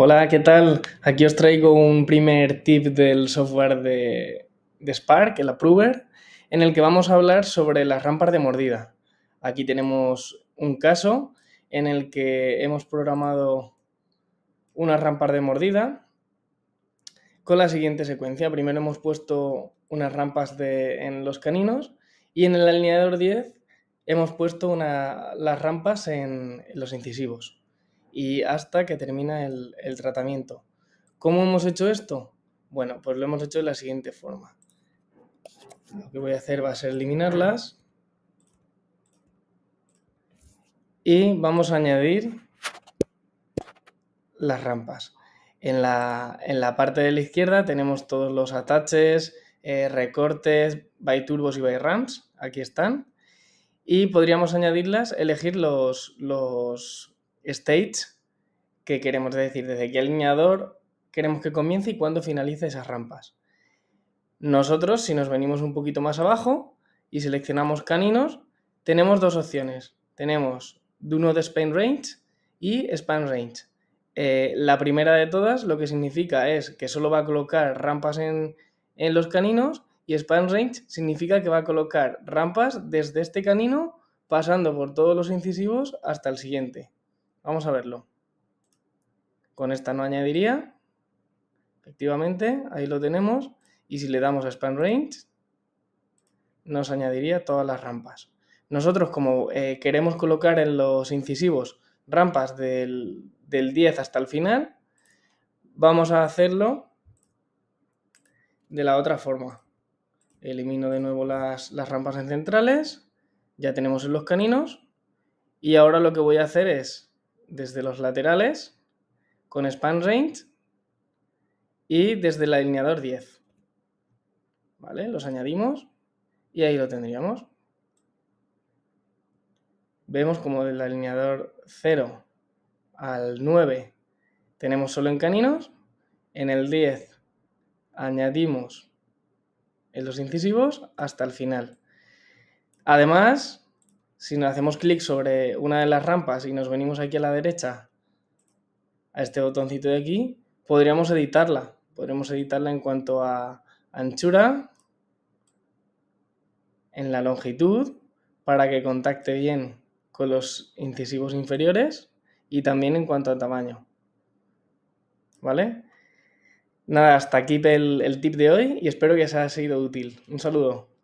Hola, ¿qué tal? Aquí os traigo un primer tip del software de, Spark, el Approver, en el que vamos a hablar sobre las rampas de mordida. Aquí tenemos un caso en el que hemos programado unas rampas de mordida con la siguiente secuencia. Primero hemos puesto unas rampas en los caninos y en el alineador 10 hemos puesto las rampas en los incisivos y hasta que termina el, tratamiento. ¿Cómo hemos hecho esto? Bueno, pues lo hemos hecho de la siguiente forma. Lo que voy a hacer va a ser eliminarlas. Y vamos a añadir las rampas. En la, parte de la izquierda tenemos todos los ataches, eh, recortes, recortes, turbos y ramps. Aquí están. Y podríamos añadirlas, elegir los, los stage, que queremos decir desde qué alineador queremos que comience y cuándo finalice esas rampas. Nosotros, si nos venimos un poquito más abajo y seleccionamos caninos, tenemos dos opciones. Tenemos Do de Span Range y Span Range. Eh, la primera de todas lo que significa es que solo va a colocar rampas en, en los caninos y span range significa que va a colocar rampas desde este canino pasando por todos los incisivos hasta el siguiente. Vamos a verlo. Con esta no añadiría. Efectivamente, ahí lo tenemos. Y si le damos a Span Range, nos añadiría todas las rampas. Nosotros, como eh, queremos colocar en los incisivos rampas del, 10 hasta el final, vamos a hacerlo de la otra forma. Elimino de nuevo las, las, rampas en centrales, ya tenemos en los caninos, y ahora lo que voy a hacer es desde los laterales con span range y desde el alineador 10. ¿Vale? Los añadimos y ahí lo tendríamos. Vemos como del alineador 0 al 9 tenemos solo en caninos, en el 10 añadimos en los incisivos hasta el final. Además, si nos hacemos clic sobre una de las rampas y nos venimos aquí a la derecha, a este botoncito de aquí, podríamos editarla. Podríamos editarla en cuanto a anchura, en la longitud, para que contacte bien con los incisivos inferiores y también en cuanto a tamaño. ¿Vale? Nada, hasta aquí el, el tip de hoy y espero que os haya sido útil. Un saludo.